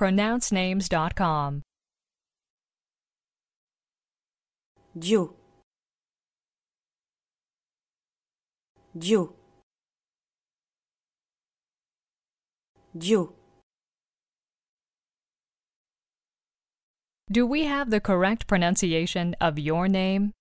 pronouncenames.com. Yo. Yo. Yo. Do we have the correct pronunciation of your name?